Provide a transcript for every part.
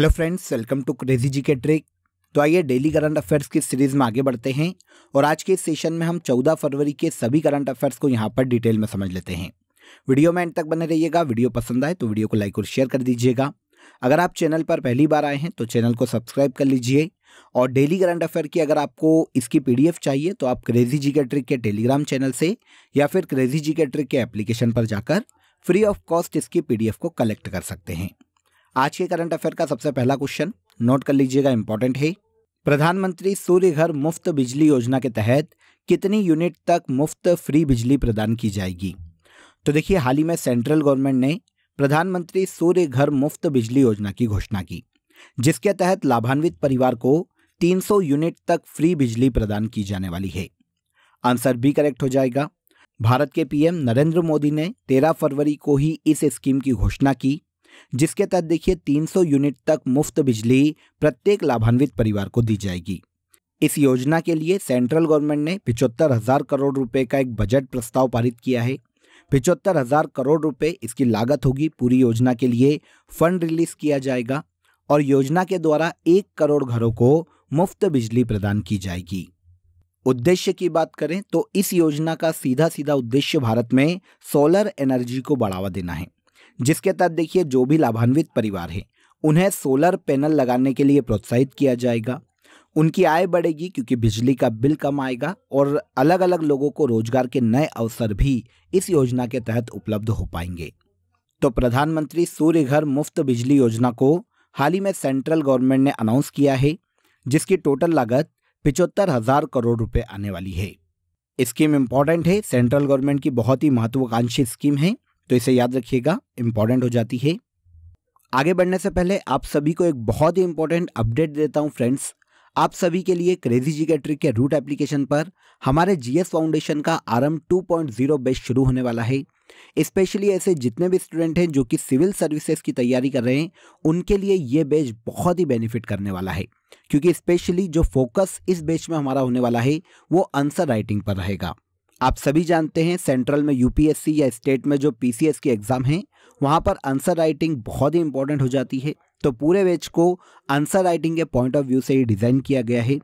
Hello friends welcome to crazy G K trick तो आइए daily current affairs की series में आगे बढ़ते हैं और आज के इस सेशन में हम 14 फरवरी के सभी करंट अफेयर्स को यहाँ पर डिटेल में समझ लेते हैं वीडियो में एंड तक बने रहिएगा वीडियो पसंद आए तो वीडियो को लाइक और शेयर कर दीजिएगा अगर आप चैनल पर पहली बार आए हैं तो चैनल को सब्सक्राइब कर लीजिए और डेली करंट अफेयर की अगर आपको इसकी पी चाहिए तो आप क्रेजी जी के ट्रिक के टेलीग्राम चैनल से या फिर क्रेजी जी के ट्रिक के एप्लीकेशन पर जाकर फ्री ऑफ कॉस्ट इसकी पी को कलेक्ट कर सकते हैं आज के करंट अफेयर का सबसे पहला क्वेश्चन नोट कर लीजिएगा इंपॉर्टेंट है प्रधानमंत्री सूर्य घर मुफ्त बिजली योजना के तहत कितनी यूनिट तक मुफ्त फ्री बिजली प्रदान की जाएगी तो देखिए हाल ही में सेंट्रल गवर्नमेंट ने प्रधानमंत्री सूर्य घर मुफ्त बिजली योजना की घोषणा की जिसके तहत लाभान्वित परिवार को 300 यूनिट तक फ्री बिजली प्रदान की जाने वाली है आंसर भी करेक्ट हो जाएगा भारत के पीएम नरेंद्र मोदी ने 13 फरवरी को ही इस स्कीम की घोषणा की जिसके तहत देखिए 300 यूनिट तक मुफ्त बिजली प्रत्येक लाभान्वित परिवार को दी जाएगी इस योजना के लिए सेंट्रल गवर्नमेंट ने पिचहत्तर हजार करोड़ रुपए का एक बजट प्रस्ताव पारित किया है पिचहत्तर हजार करोड़ रुपए इसकी लागत होगी पूरी योजना के लिए फंड रिलीज किया जाएगा और योजना के द्वारा एक करोड़ घरों को मुफ्त बिजली प्रदान की जाएगी उद्देश्य की बात करें तो इस योजना का सीधा सीधा उद्देश्य भारत में सोलर एनर्जी को बढ़ावा देना है जिसके तहत देखिए जो भी लाभान्वित परिवार हैं उन्हें सोलर पैनल लगाने के लिए प्रोत्साहित किया जाएगा उनकी आय बढ़ेगी क्योंकि बिजली का बिल कम आएगा और अलग अलग लोगों को रोजगार के नए अवसर भी इस योजना के तहत उपलब्ध हो पाएंगे तो प्रधानमंत्री सूर्य घर मुफ्त बिजली योजना को हाल ही में सेंट्रल गवर्नमेंट ने अनाउंस किया है जिसकी टोटल लागत पिचहत्तर हजार करोड़ रुपए आने वाली है स्कीम इम्पॉर्टेंट है सेंट्रल गवर्नमेंट की बहुत ही महत्वाकांक्षी स्कीम है तो इसे याद रखिएगा इंपॉर्टेंट हो जाती है आगे बढ़ने से पहले आप सभी को एक बहुत ही इंपॉर्टेंट अपडेट देता हूं फ्रेंड्स आप सभी के लिए क्रेजी जी के ट्रिक के रूट एप्लीकेशन पर हमारे जीएस फाउंडेशन का आरम टू पॉइंट जीरो बेच शुरू होने वाला है स्पेशली ऐसे जितने भी स्टूडेंट हैं जो कि सिविल सर्विसेज की तैयारी कर रहे हैं उनके लिए ये बेच बहुत ही बेनिफिट करने वाला है क्योंकि स्पेशली जो फोकस इस बेच में हमारा होने वाला है वो आंसर राइटिंग पर रहेगा आप सभी जानते हैं सेंट्रल में यूपीएससी या स्टेट में जो पीसीएस की एग्ज़ाम है वहाँ पर आंसर राइटिंग बहुत ही इंपॉर्टेंट हो जाती है तो पूरे वेज को आंसर राइटिंग के पॉइंट ऑफ व्यू से ही डिज़ाइन किया गया है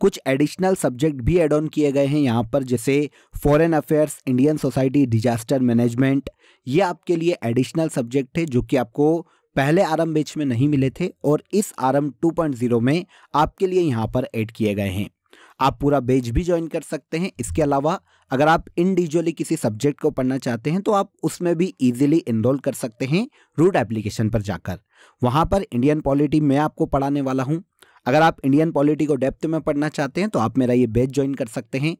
कुछ एडिशनल सब्जेक्ट भी एड ऑन किए गए हैं यहाँ पर जैसे foreign affairs Indian society disaster management ये आपके लिए एडिशनल सब्जेक्ट है जो कि आपको पहले आरम बेच में नहीं मिले थे और इस आरम 2.0 में आपके लिए यहाँ पर ऐड किए गए हैं आप पूरा बेच भी ज्वाइन कर सकते हैं इसके अलावा अगर आप इंडिविजुअली किसी सब्जेक्ट को पढ़ना चाहते हैं तो आप उसमें भी इजीली इनरोल कर सकते हैं रूट एप्लीकेशन पर जाकर वहाँ पर इंडियन पॉलिटी मैं आपको पढ़ाने वाला हूँ अगर आप इंडियन पॉलिटी को डेप्थ में पढ़ना चाहते हैं तो आप मेरा ये बैच ज्वाइन कर सकते हैं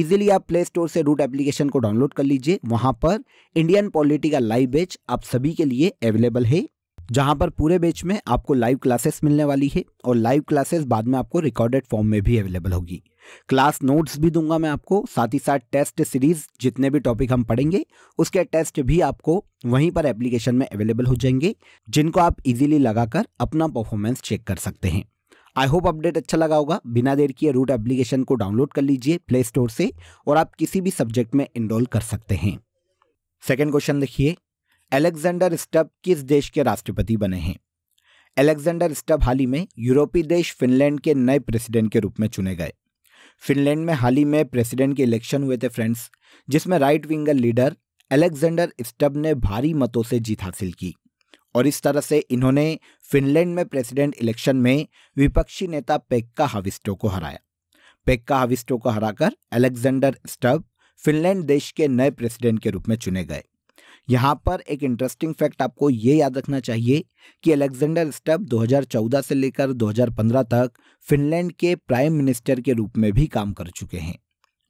इजीली आप प्ले स्टोर से रूट एप्लीकेशन को डाउनलोड कर लीजिए वहाँ पर इंडियन पॉलिटी का लाइव बैच आप सभी के लिए अवेलेबल है जहां पर पूरे बैच में आपको लाइव क्लासेस मिलने वाली है और लाइव क्लासेस बाद में आपको रिकॉर्डेड फॉर्म में भी अवेलेबल होगी क्लास नोट्स भी दूंगा मैं आपको साथ ही साथ टेस्ट सीरीज जितने भी टॉपिक हम पढ़ेंगे उसके टेस्ट भी आपको वहीं पर एप्लीकेशन में अवेलेबल हो जाएंगे जिनको आप इजीली लगाकर अपना परफॉर्मेंस चेक कर सकते हैं आई होप अपडेट अच्छा लगा होगा बिना देर किए रूट एप्लीकेशन को डाउनलोड कर लीजिए प्ले स्टोर से और आप किसी भी सब्जेक्ट में इनरोल कर सकते हैं सेकेंड क्वेश्चन देखिए अलेक्जेंडर स्टब किस देश के राष्ट्रपति बने हैं अलेक्जेंडर स्टब हाल ही में यूरोपीय देश फिनलैंड के नए प्रेसिडेंट के रूप में चुने गए फिनलैंड में हाल ही में प्रेसिडेंट के इलेक्शन हुए थे फ्रेंड्स जिसमें right winger leader Alexander Stubb ने भारी मतों से जीत हासिल की और इस तरह से इन्होंने फिनलैंड में प्रेसिडेंट इलेक्शन में विपक्षी नेता पेक्का हाविस्टो को हराया पेक्का हाविस्टो को हराकर अलेक्जेंडर स्टब फिनलैंड देश के नए प्रेसिडेंट के रूप में चुने गए यहाँ पर एक इंटरेस्टिंग फैक्ट आपको ये याद रखना चाहिए कि अलेक्जेंडर स्टब 2014 से लेकर 2015 तक फिनलैंड के प्राइम मिनिस्टर के रूप में भी काम कर चुके हैं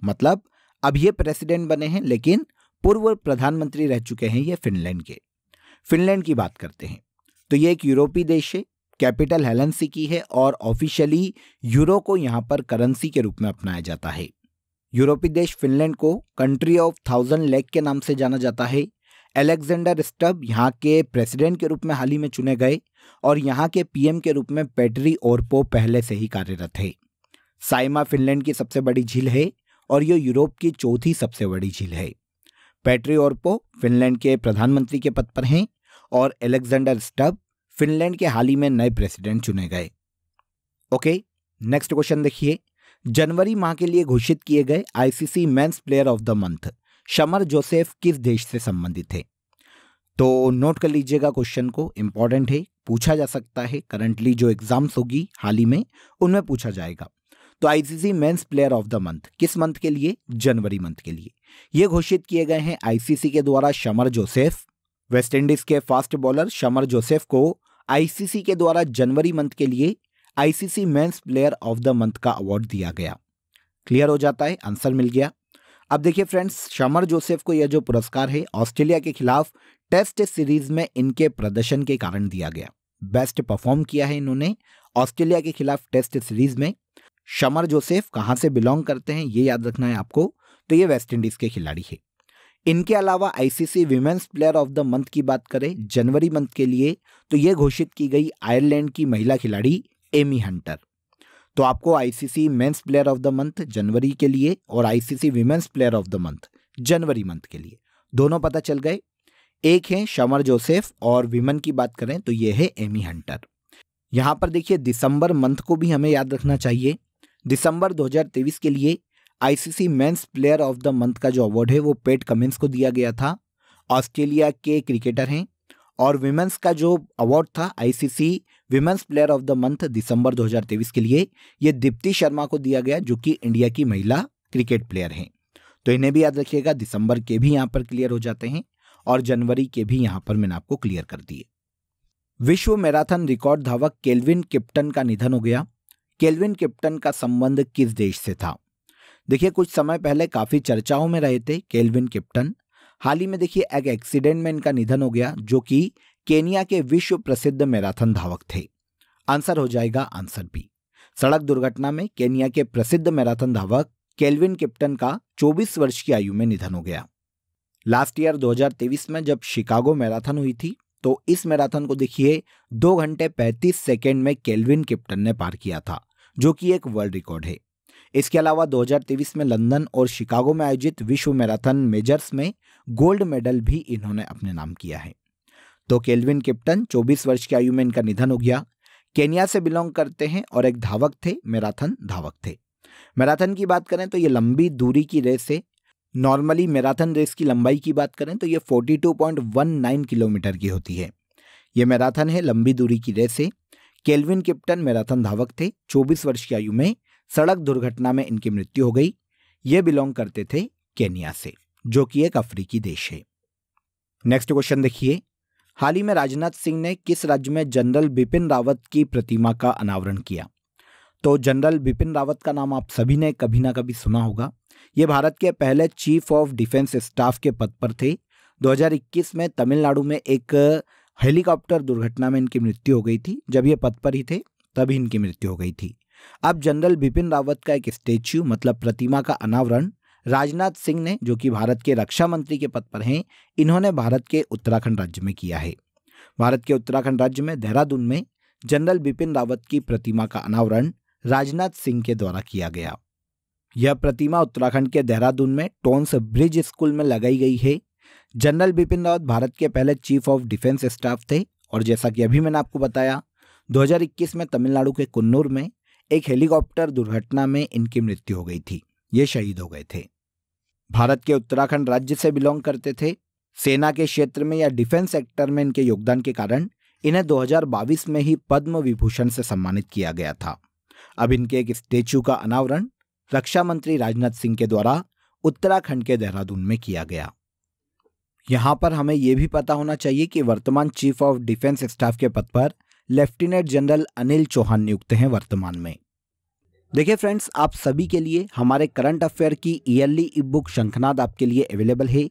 मतलब अब ये प्रेसिडेंट बने हैं लेकिन पूर्व प्रधानमंत्री रह चुके हैं ये फिनलैंड के फिनलैंड की बात करते हैं तो ये एक यूरोपीय देश है कैपिटल हेलेंसी की है और ऑफिशियली यूरो को यहाँ पर करेंसी के रूप में अपनाया जाता है यूरोपीय देश फिनलैंड को कंट्री ऑफ थाउजेंड लेक के नाम से जाना जाता है एलेक्जेंडर स्टब यहाँ के प्रेसिडेंट के रूप में हाल ही में चुने गए और यहाँ के पीएम के रूप में पेटरी ओरपो पहले से ही कार्यरत है साइमा फिनलैंड की सबसे बड़ी झील है और ये यूरोप की चौथी सबसे बड़ी झील है पेट्री ओरपो फिनलैंड के प्रधानमंत्री के पद पर हैं और एलेक्जेंडर स्टब फिनलैंड के हाल ही में नए प्रेसिडेंट चुने गए ओके नेक्स्ट क्वेश्चन देखिए जनवरी माह के लिए घोषित किए गए ICC men's player of the month Shamar Joseph किस देश से संबंधित है तो नोट कर लीजिएगा क्वेश्चन को इंपॉर्टेंट है पूछा जा सकता है करंटली जो एग्जाम्स होगी हाल ही में उनमें पूछा जाएगा तो ICC men's player of the month किस मंथ के लिए जनवरी मंथ के लिए ये घोषित किए गए हैं आईसीसी के द्वारा शमर जोसेफ वेस्टइंडीज के फास्ट बॉलर शमर जोसेफ को आईसीसी के द्वारा जनवरी मंथ के लिए ICC men's player of the month का अवार्ड दिया गया क्लियर हो जाता है आंसर मिल गया अब देखिए फ्रेंड्स शमर जोसेफ को यह जो पुरस्कार है ऑस्ट्रेलिया के खिलाफ टेस्ट सीरीज में इनके प्रदर्शन के कारण दिया गया बेस्ट परफॉर्म किया है इन्होंने ऑस्ट्रेलिया के खिलाफ टेस्ट सीरीज में शमर जोसेफ कहाँ से बिलोंग करते हैं ये याद रखना है आपको तो ये वेस्ट इंडीज के खिलाड़ी है इनके अलावा ICC women's player of the month की बात करें जनवरी मंथ के लिए तो ये घोषित की गई आयरलैंड की महिला खिलाड़ी एमी हंटर तो आपको ICC men's player of the month जनवरी के लिए और ICC women's player of the month जनवरी मंथ के लिए दोनों पता चल गए एक है शमर जोसेफ और विमेन की बात करें तो ये है एमी हंटर यहाँ पर देखिए दिसंबर मंथ को भी हमें याद रखना चाहिए दिसंबर 2023 के लिए ICC men's player of the month का जो अवार्ड है वो पेट कमिंस को दिया गया था ऑस्ट्रेलिया के क्रिकेटर हैं और विमेंस का जो अवार्ड था ICC women's player of the month दिसंबर 2023 के लिए ये दीप्ति शर्मा को दिया गया जो कि इंडिया की महिला क्रिकेट प्लेयर हैं तो इन्हें भी याद रखिएगा दिसंबर के भी यहाँ पर क्लियर हो जाते हैं और जनवरी के भी यहाँ पर मैंने आपको क्लियर कर दिए विश्व मैराथन रिकॉर्ड धावक केल्विन किप्टन का निधन हो गया केल्विन किप्टन का संबंध किस देश से था देखिए कुछ समय पहले काफ़ी चर्चाओं में रहे थे केल्विन किप्टन हाल ही में देखिए एक एक्सीडेंट में इनका निधन हो गया जो कि केनिया के विश्व प्रसिद्ध मैराथन धावक थे आंसर हो जाएगा आंसर बी सड़क दुर्घटना में केनिया के प्रसिद्ध मैराथन धावक केल्विन किप्टन का 24 वर्ष की आयु में निधन हो गया लास्ट ईयर 2023 में जब शिकागो मैराथन हुई थी तो इस मैराथन को देखिए दो घंटे 35 सेकेंड में केल्विन किप्टन ने पार किया था जो कि एक वर्ल्ड रिकॉर्ड है इसके अलावा 2023 में लंदन और शिकागो में आयोजित विश्व मैराथन मेजर्स में गोल्ड मेडल भी इन्होंने अपने नाम किया है तो केल्विन किप्टन 24 वर्ष की आयु में इनका निधन हो गया केनिया से बिलोंग करते हैं और एक धावक थे मैराथन धावक थे मैराथन की बात करें तो ये लंबी दूरी की रेस है नॉर्मली मैराथन रेस की लंबाई की बात करें तो ये 42.19 किलोमीटर की होती है ये मैराथन है लंबी दूरी की रेस है केल्विन किप्टन मैराथन धावक थे 24 वर्ष की आयु में सड़क दुर्घटना में इनकी मृत्यु हो गई ये बिलोंग करते थे केनिया से जो कि एक अफ्रीकी देश है नेक्स्ट क्वेश्चन देखिए हाल ही में राजनाथ सिंह ने किस राज्य में जनरल बिपिन रावत की प्रतिमा का अनावरण किया तो जनरल बिपिन रावत का नाम आप सभी ने कभी ना कभी सुना होगा ये भारत के पहले चीफ ऑफ डिफेंस स्टाफ के पद पर थे 2021 में तमिलनाडु में एक हेलीकॉप्टर दुर्घटना में इनकी मृत्यु हो गई थी जब ये पद पर ही थे तभी इनकी मृत्यु हो गई थी अब जनरल बिपिन रावत का एक स्टेच्यू मतलब प्रतिमा का अनावरण राजनाथ सिंह ने जो कि भारत के रक्षा मंत्री के पद पर हैं इन्होंने भारत के उत्तराखंड राज्य में किया है भारत के उत्तराखंड राज्य में देहरादून में जनरल बिपिन रावत की प्रतिमा का अनावरण राजनाथ सिंह के द्वारा किया गया यह प्रतिमा उत्तराखंड के देहरादून में टोन्स ब्रिज स्कूल में लगाई गई है जनरल बिपिन रावत भारत के पहले चीफ ऑफ डिफेंस स्टाफ थे और जैसा कि अभी मैंने आपको बताया 2021 में तमिलनाडु के कुन्नूर में एक हेलीकॉप्टर दुर्घटना में इनकी मृत्यु हो गई थी ये शहीद हो गए थे भारत के उत्तराखंड राज्य से बिलोंग करते थे सेना के क्षेत्र में या डिफेंस सेक्टर में इनके योगदान के कारण इन्हें 2022 में ही पद्म विभूषण से सम्मानित किया गया था अब इनके एक स्टेचू का अनावरण रक्षा मंत्री राजनाथ सिंह के द्वारा उत्तराखंड के देहरादून में किया गया यहां पर हमें यह भी पता होना चाहिए कि वर्तमान चीफ ऑफ डिफेंस स्टाफ के पद पर लेफ्टिनेंट जनरल अनिल चौहान नियुक्त हैं वर्तमान में देखिए फ्रेंड्स आप सभी के लिए हमारे करंट अफेयर की ईयरली ई बुक शंखनाद आपके लिए अवेलेबल है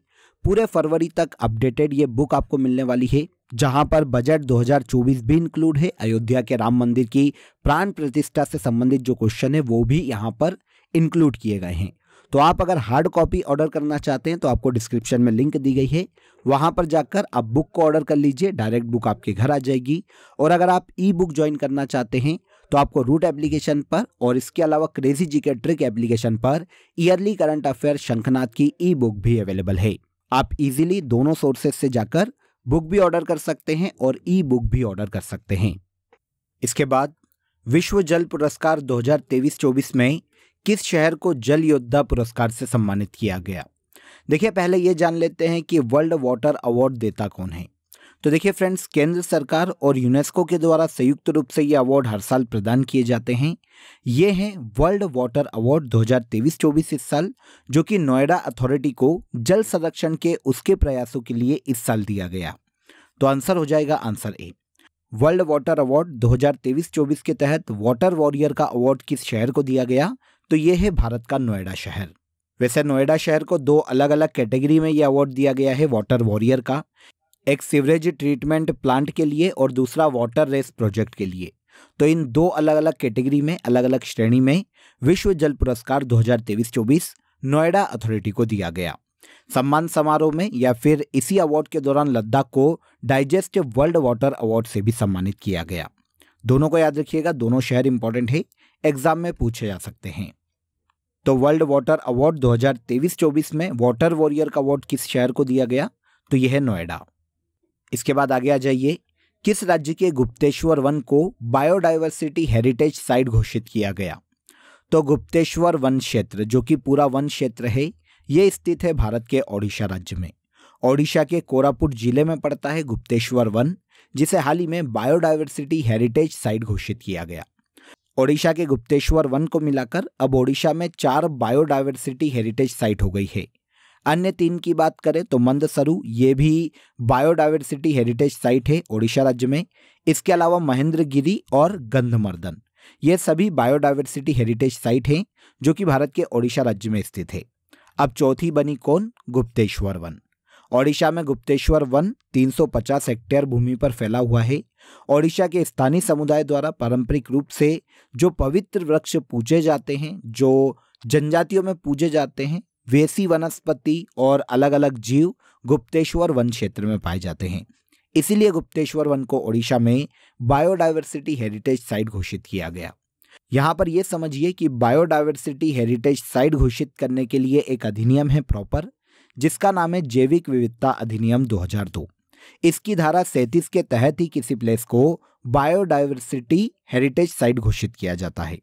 पूरे फरवरी तक अपडेटेड ये बुक आपको मिलने वाली है जहां पर बजट 2024 भी इंक्लूड है अयोध्या के राम मंदिर की प्राण प्रतिष्ठा से संबंधित जो क्वेश्चन है वो भी यहाँ पर इंक्लूड किए गए हैं तो आप अगर हार्ड कॉपी ऑर्डर करना चाहते हैं तो आपको डिस्क्रिप्शन में लिंक दी गई है वहां पर जाकर आप बुक को ऑर्डर कर लीजिए डायरेक्ट बुक आपके घर आ जाएगी और अगर आप ई बुक ज्वाइन करना चाहते हैं तो आपको रूट एप्लीकेशन पर और इसके अलावा crazy G K trick application पर ईयरली करंट अफेयर शंखनाथ की ई बुक भी अवेलेबल है आप इजीली दोनों सोर्सेस से जाकर बुक भी ऑर्डर कर सकते हैं और ई बुक भी ऑर्डर कर सकते हैं इसके बाद विश्व जल पुरस्कार 2023-24 में किस शहर को जल योद्धा पुरस्कार से सम्मानित किया गया देखिए पहले ये जान लेते हैं कि वर्ल्ड वाटर अवार्ड देता कौन है तो देखिए फ्रेंड्स केंद्र सरकार और यूनेस्को के द्वारा संयुक्त रूप से ये अवार्ड हर साल प्रदान किए जाते हैं ये हैं वर्ल्ड वाटर अवार्ड 2023-24 इस साल जो कि नोएडा अथॉरिटी को जल संरक्षण के उसके प्रयासों के लिए इस साल दिया गया तो आंसर हो जाएगा answer A World Water Award 2023 हजार के तहत वाटर वॉरियर का अवार्ड किस शहर को दिया गया तो ये है भारत का नोएडा शहर वैसे नोएडा शहर को दो अलग अलग कैटेगरी में ये अवार्ड दिया गया है वाटर वॉरियर का एक सीवरेज ट्रीटमेंट प्लांट के लिए और दूसरा वाटर रेस प्रोजेक्ट के लिए तो इन दो अलग अलग कैटेगरी में अलग अलग श्रेणी में विश्व जल पुरस्कार 2023-24 नोएडा अथॉरिटी को दिया गया सम्मान समारोह में या फिर इसी अवार्ड के दौरान लद्दाख को डाइजेस्ट वर्ल्ड वाटर अवार्ड से भी सम्मानित किया गया दोनों को याद रखिएगा दोनों शहर इंपॉर्टेंट है एग्जाम में पूछे जा सकते हैं तो वर्ल्ड वाटर अवार्ड 2023-24 में वाटर वॉरियर का अवार्ड किस शहर को दिया गया तो यह है नोएडा इसके बाद आगे आ जाइए किस राज्य के गुप्तेश्वर वन को बायोडाइवर्सिटी हेरिटेज साइट घोषित किया गया तो गुप्तेश्वर वन क्षेत्र जो कि पूरा वन क्षेत्र है ये स्थित है भारत के ओडिशा राज्य में ओडिशा के कोरापुट जिले में पड़ता है गुप्तेश्वर वन जिसे हाल ही में बायोडाइवर्सिटी हेरिटेज साइट घोषित किया गया ओडिशा के गुप्तेश्वर वन को मिलाकर अब ओडिशा में चार बायोडाइवर्सिटी हेरिटेज साइट हो गई है अन्य तीन की बात करें तो मंदसरू ये भी बायोडाइवर्सिटी हेरिटेज साइट है ओडिशा राज्य में इसके अलावा महेंद्रगिरी और गंधमर्दन ये सभी बायोडाइवर्सिटी हेरिटेज साइट हैं जो कि भारत के ओडिशा राज्य में स्थित है अब चौथी बनी कौन गुप्तेश्वर वन ओडिशा में गुप्तेश्वर वन 350 हेक्टेयर भूमि पर फैला हुआ है ओडिशा के स्थानीय समुदाय द्वारा पारंपरिक रूप से जो पवित्र वृक्ष पूजे जाते हैं जो जनजातियों में पूजे जाते हैं वेसी वनस्पति और अलग अलग जीव गुप्तेश्वर वन क्षेत्र में पाए जाते हैं इसीलिए गुप्तेश्वर वन को ओडिशा में बायोडाइवर्सिटी हेरिटेज साइट घोषित किया गया यहाँ पर यह समझिए कि बायोडाइवर्सिटी हेरिटेज साइट घोषित करने के लिए एक अधिनियम है प्रॉपर जिसका नाम है जैविक विविधता अधिनियम 2002। इसकी धारा सैंतीस के तहत ही किसी प्लेस को बायोडाइवर्सिटी हेरिटेज साइट घोषित किया जाता है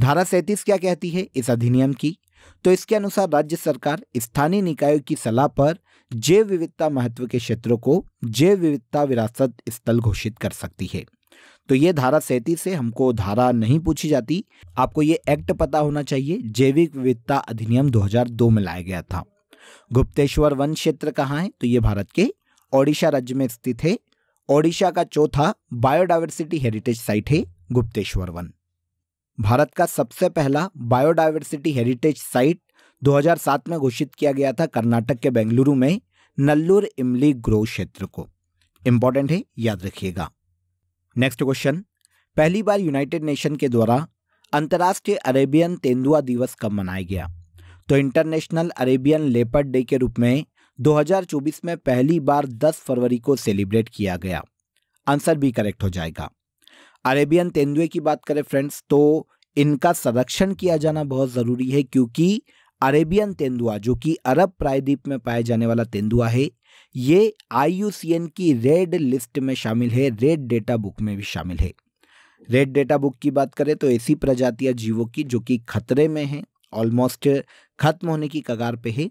धारा सैंतीस क्या कहती है इस अधिनियम की तो इसके अनुसार राज्य सरकार स्थानीय निकायों की सलाह पर जैव विविधता महत्व के क्षेत्रों को जैव विविधता विरासत स्थल घोषित कर सकती है तो ये धारा सैंतीस से हमको धारा नहीं पूछी जाती आपको ये एक्ट पता होना चाहिए जैविक विविधता अधिनियम 2002 में लाया गया था गुप्तेश्वर वन क्षेत्र कहाँ है तो ये भारत के ओडिशा राज्य में स्थित है ओडिशा का चौथा बायोडाइवर्सिटी हेरिटेज साइट है गुप्तेश्वर वन भारत का सबसे पहला बायोडाइवर्सिटी हेरिटेज साइट 2007 में घोषित किया गया था कर्नाटक के बेंगलुरु में नल्लूर इमली ग्रो क्षेत्र को इंपॉर्टेंट है याद रखिएगा नेक्स्ट क्वेश्चन पहली बार यूनाइटेड नेशन के द्वारा अंतर्राष्ट्रीय अरेबियन तेंदुआ दिवस कब मनाया गया तो इंटरनेशनल अरेबियन लेपर डे के रूप में 2024 में पहली बार 10 फरवरी को सेलिब्रेट किया गया आंसर भी करेक्ट हो जाएगा अरेबियन तेंदुए की बात करें फ्रेंड्स तो इनका संरक्षण किया जाना बहुत ज़रूरी है क्योंकि अरेबियन तेंदुआ जो कि अरब प्रायद्वीप में पाया जाने वाला तेंदुआ है ये आई की रेड लिस्ट में शामिल है रेड डेटा बुक में भी शामिल है रेड डेटा बुक की बात करें तो ऐसी प्रजातियां जीवों की जो कि खतरे में हैं ऑलमोस्ट खत्म होने की कगार पे है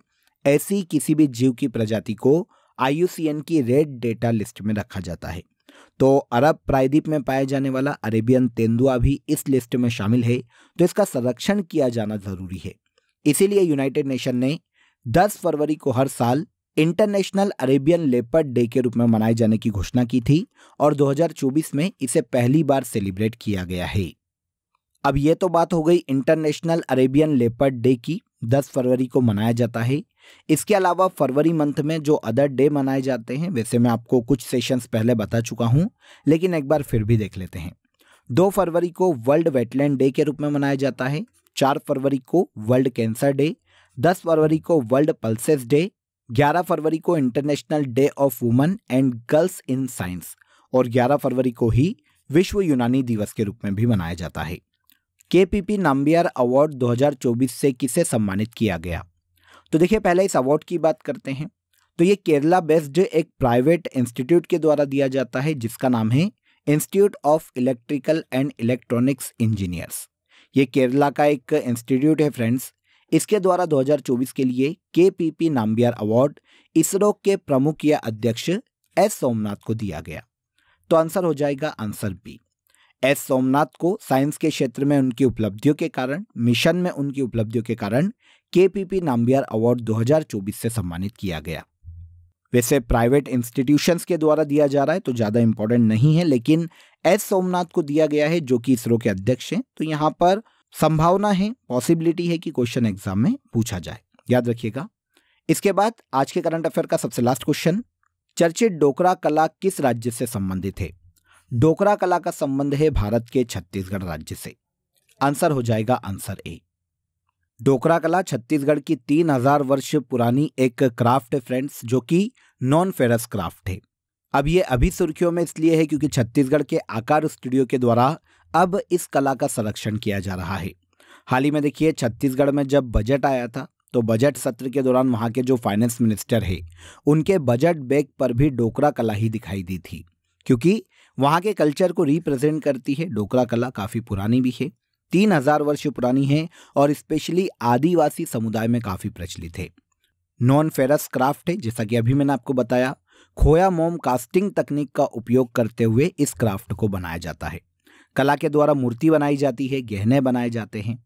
ऐसी किसी भी जीव की प्रजाति को आई की रेड डेटा लिस्ट में रखा जाता है तो अरब प्रायद्वीप में पाया जाने वाला अरेबियन तेंदुआ भी इस लिस्ट में शामिल है तो इसका संरक्षण किया जाना ज़रूरी है इसीलिए यूनाइटेड नेशन ने 10 फरवरी को हर साल इंटरनेशनल अरेबियन लेपर्ड डे के रूप में मनाए जाने की घोषणा की थी और 2024 में इसे पहली बार सेलिब्रेट किया गया है अब ये तो बात हो गई इंटरनेशनल अरेबियन लेपर्ड डे की 10 फरवरी को मनाया जाता है इसके अलावा फरवरी मंथ में जो अदर डे मनाए जाते हैं वैसे मैं आपको कुछ सेशंस पहले बता चुका हूँ लेकिन एक बार फिर भी देख लेते हैं दो फरवरी को वर्ल्ड वेटलैंड डे के रूप में मनाया जाता है चार फरवरी को वर्ल्ड कैंसर डे दस फरवरी को वर्ल्ड पल्सेस डे ग्यारह फरवरी को international day of woman and girls in science और ग्यारह फरवरी को ही विश्व यूनानी दिवस के रूप में भी मनाया जाता है केपीपी नाम्बियर अवार्ड 2024 से किसे सम्मानित किया गया तो देखिए पहले इस अवार्ड की बात करते हैं तो ये केरला बेस्ड एक प्राइवेट इंस्टीट्यूट के द्वारा दिया जाता है जिसका नाम है institute of electrical and electronics engineers ये केरला का एक इंस्टीट्यूट है फ्रेंड्स इसके द्वारा 2024 के लिए K P P Nambiar award ISRO के प्रमुख या अध्यक्ष एस सोमनाथ को दिया गया तो आंसर हो जाएगा आंसर बी एस सोमनाथ को साइंस के क्षेत्र में उनकी उपलब्धियों के कारण मिशन में उनकी उपलब्धियों के कारण के पी पी नाम्बियार अवार्ड 2024 से सम्मानित किया गया वैसे प्राइवेट इंस्टीट्यूशंस के द्वारा दिया जा रहा है तो ज़्यादा इंपॉर्टेंट नहीं है लेकिन एस सोमनाथ को दिया गया है जो कि इसरो के अध्यक्ष हैं तो यहाँ पर संभावना है पॉसिबिलिटी है कि क्वेश्चन एग्जाम में पूछा जाए याद रखिएगा इसके बाद आज के करंट अफेयर का सबसे लास्ट क्वेश्चन चर्चित डोकरा कला किस राज्य से संबंधित है डोकरा कला का संबंध है भारत के छत्तीसगढ़ राज्य से आंसर हो जाएगा आंसर ए डोकरा कला छत्तीसगढ़ की तीन हजार वर्ष पुरानी एक क्राफ्ट है फ्रेंड्स जो कि नॉन फेरस क्राफ्ट है अब ये अभी सुर्खियों में इसलिए है क्योंकि छत्तीसगढ़ के आकार स्टूडियो के द्वारा अब इस कला का संरक्षण किया जा रहा है हाल ही में देखिए छत्तीसगढ़ में जब बजट आया था तो बजट सत्र के दौरान वहां के जो फाइनेंस मिनिस्टर है उनके बजट बैग पर भी डोकरा कला ही दिखाई दी थी क्योंकि वहाँ के कल्चर को रिप्रेजेंट करती है डोकरा कला काफ़ी पुरानी भी है तीन हजार वर्ष पुरानी है और स्पेशली आदिवासी समुदाय में काफ़ी प्रचलित है नॉन फेरस क्राफ्ट है जैसा कि अभी मैंने आपको बताया खोया मोम कास्टिंग तकनीक का उपयोग करते हुए इस क्राफ्ट को बनाया जाता है कला के द्वारा मूर्ति बनाई जाती है गहने बनाए जाते हैं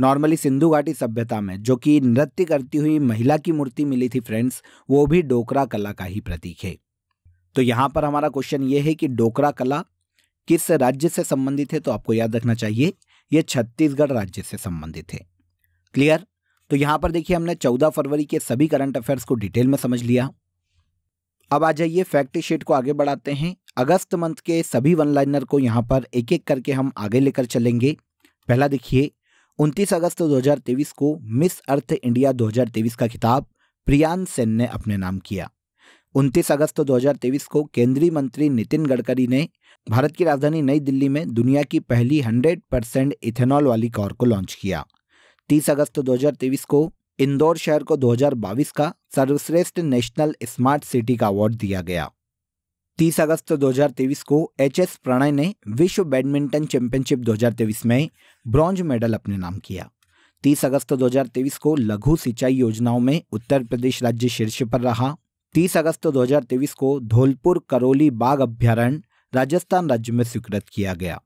नॉर्मली सिंधु घाटी सभ्यता में जो कि नृत्य करती हुई महिला की मूर्ति मिली थी फ्रेंड्स वो भी डोकरा कला का ही प्रतीक है तो यहाँ पर हमारा क्वेश्चन ये है कि डोकरा कला किस राज्य से संबंधित है तो आपको याद रखना चाहिए ये छत्तीसगढ़ राज्य से संबंधित है क्लियर तो यहाँ पर देखिए हमने चौदह फरवरी के सभी करंट अफेयर्स को डिटेल में समझ लिया अब आ जाइए फैक्ट शीट को आगे बढ़ाते हैं अगस्त मंथ के सभी वन लाइनर को यहाँ पर एक एक करके हम आगे लेकर चलेंगे पहला देखिए 29 अगस्त 2023 को मिस अर्थ इंडिया 2023 का खिताब प्रियान सेन ने अपने नाम किया उनतीस अगस्त 2023 को केंद्रीय मंत्री नितिन गडकरी ने भारत की राजधानी नई दिल्ली में दुनिया की पहली 100 परसेंट इथेनॉल वाली कार को लॉन्च किया 30 अगस्त 2023 को इंदौर शहर को 2022 का सर्वश्रेष्ठ नेशनल स्मार्ट सिटी का अवार्ड दिया गया 30 अगस्त 2023 को एच एस प्रणय ने विश्व बैडमिंटन चैंपियनशिप 2023 में ब्रॉन्ज मेडल अपने नाम किया 30 अगस्त 2023 को लघु सिंचाई योजनाओं में उत्तर प्रदेश राज्य शीर्ष पर रहा 30 अगस्त 2023 को धौलपुर करौली बाघ अभ्यारण्य राजस्थान राज्य में स्वीकृत किया गया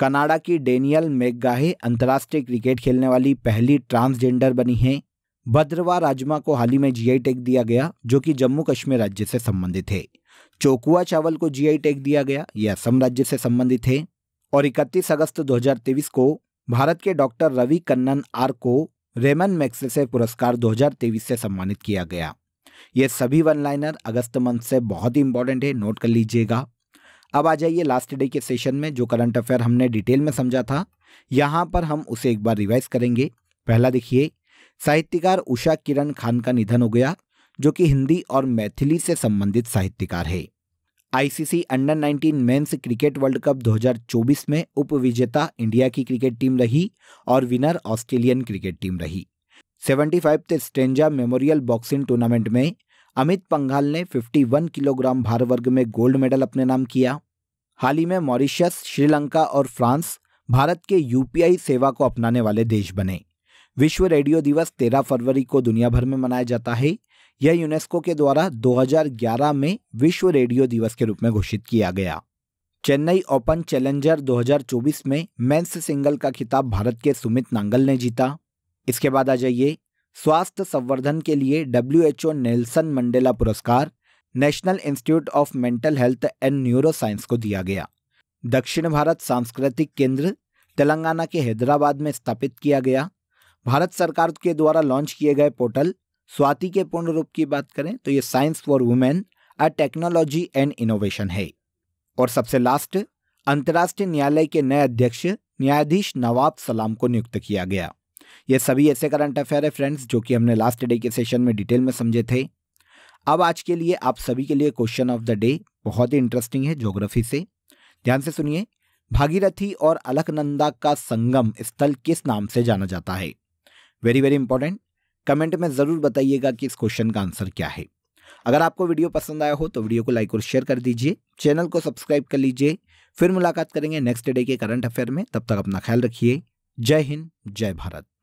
कनाडा की डेनियल मेगगाहे अंतर्राष्ट्रीय क्रिकेट खेलने वाली पहली ट्रांसजेंडर बनी है भद्रवा राजमा को हाल ही में जीआई टैग दिया गया जो कि जम्मू कश्मीर राज्य से संबंधित है चोकुआ चावल को जीआई टैग दिया गया यह असम राज्य से संबंधित है और 31 अगस्त 2023 को भारत के डॉक्टर रवि कन्नन आर को रेमन मैक्से पुरस्कार 2023 से सम्मानित किया गया ये सभी वन लाइनर अगस्त मंथ से बहुत ही इंपॉर्टेंट है नोट कर लीजिएगा अब आ जाइए लास्ट डे के सेशन में जो करंट अफेयर हमने डिटेल में समझा था यहाँ पर हम उसे एक बार रिवाइज करेंगे पहला देखिए साहित्यकार उषा किरण खान का निधन हो गया जो कि हिंदी और मैथिली से संबंधित साहित्यकार है ICC under 19 men's cricket world cup 2024 में उप विजेता इंडिया की क्रिकेट टीम रही और विनर ऑस्ट्रेलियन क्रिकेट टीम रही seventy five Strandja memorial boxing tournament में अमित पंघाल ने 51 किलोग्राम भार वर्ग में गोल्ड मेडल अपने नाम किया हाल ही में मॉरिशस श्रीलंका और फ्रांस भारत के यूपीआई सेवा को अपनाने वाले देश बने विश्व रेडियो दिवस 13 फरवरी को दुनिया भर में मनाया जाता है यह यूनेस्को के द्वारा 2011 में विश्व रेडियो दिवस के रूप में घोषित किया गया चेन्नई ओपन चैलेंजर 2024 में मेंस सिंगल का खिताब भारत के सुमित नांगल ने जीता इसके बाद आ जाइए स्वास्थ्य संवर्धन के लिए W H O Nelson Mandela पुरस्कार national institute of mental health and neuro science को दिया गया दक्षिण भारत सांस्कृतिक केंद्र तेलंगाना के हैदराबाद में स्थापित किया गया भारत सरकार के द्वारा लॉन्च किए गए पोर्टल स्वाति के पूर्ण रूप की बात करें तो ये science for women a technology and innovation है और सबसे लास्ट अंतर्राष्ट्रीय न्यायालय के नए अध्यक्ष न्यायाधीश नवाब सलाम को नियुक्त किया गया ये सभी ऐसे करंट अफेयर है फ्रेंड्स जो कि हमने लास्ट डे के सेशन में डिटेल में समझे थे अब आज के लिए आप सभी के लिए क्वेश्चन ऑफ द डे बहुत ही इंटरेस्टिंग है ज्योग्राफी से ध्यान से सुनिए भागीरथी और अलकनंदा का संगम स्थल किस नाम से जाना जाता है वेरी वेरी इंपॉर्टेंट कमेंट में ज़रूर बताइएगा कि इस क्वेश्चन का आंसर क्या है अगर आपको वीडियो पसंद आया हो तो वीडियो को लाइक और शेयर कर दीजिए चैनल को सब्सक्राइब कर लीजिए फिर मुलाकात करेंगे नेक्स्ट डे के करंट अफेयर में तब तक अपना ख्याल रखिए जय हिंद जय भारत